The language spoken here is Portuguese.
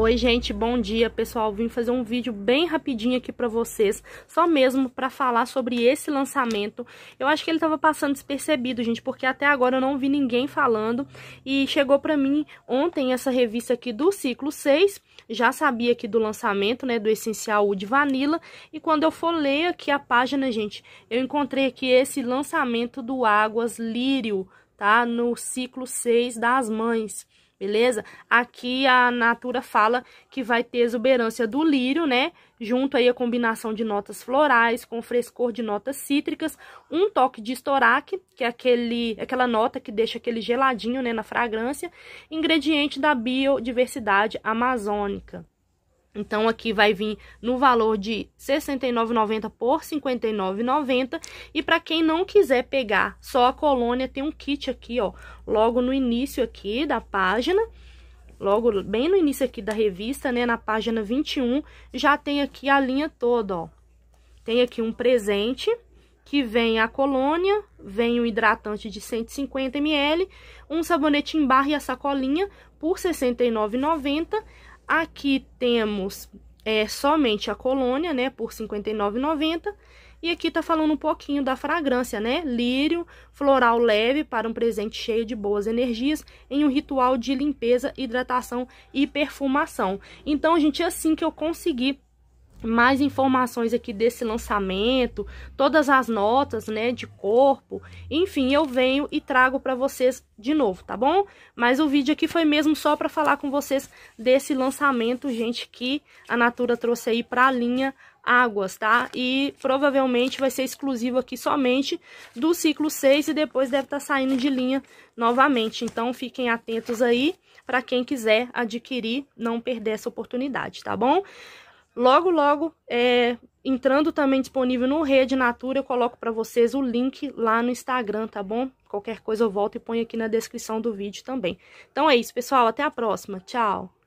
Oi, gente, bom dia, pessoal. Vim fazer um vídeo bem rapidinho aqui pra vocês, só mesmo pra falar sobre esse lançamento. Eu acho que ele tava passando despercebido, gente, porque até agora eu não vi ninguém falando. E chegou pra mim ontem essa revista aqui do ciclo 6, já sabia aqui do lançamento, né, do Essencial Wood Vanilla. E quando eu for ler aqui a página, gente, eu encontrei aqui esse lançamento do Águas Lírio, tá? No ciclo 6 das mães beleza? Aqui a Natura fala que vai ter exuberância do lírio, né? Junto aí a combinação de notas florais com frescor de notas cítricas, um toque de estoraque, que é aquele, aquela nota que deixa aquele geladinho né, na fragrância, ingrediente da biodiversidade amazônica. Então, aqui vai vir no valor de R$ 69,90 por R$ 59,90. E para quem não quiser pegar só a colônia, tem um kit aqui, ó, logo no início aqui da página. Logo, bem no início aqui da revista, né, na página 21, já tem aqui a linha toda, ó. Tem aqui um presente, que vem a colônia, vem o um hidratante de 150ml, um sabonete em barra e a sacolinha por R$ 69,90. Aqui temos é, somente a colônia, né, por R$ 59,90. E aqui tá falando um pouquinho da fragrância, né? Lírio, floral leve para um presente cheio de boas energias em um ritual de limpeza, hidratação e perfumação. Então, gente, é assim que eu consegui mais informações aqui desse lançamento, todas as notas, né, de corpo, enfim, eu venho e trago para vocês de novo, tá bom? Mas o vídeo aqui foi mesmo só para falar com vocês desse lançamento, gente, que a Natura trouxe aí para a linha águas, tá? E provavelmente vai ser exclusivo aqui somente do ciclo 6 e depois deve estar tá saindo de linha novamente. Então, fiquem atentos aí para quem quiser adquirir, não perder essa oportunidade, tá bom? Logo, logo, é, entrando também disponível no Rede Natura, eu coloco para vocês o link lá no Instagram, tá bom? Qualquer coisa eu volto e ponho aqui na descrição do vídeo também. Então é isso, pessoal. Até a próxima. Tchau!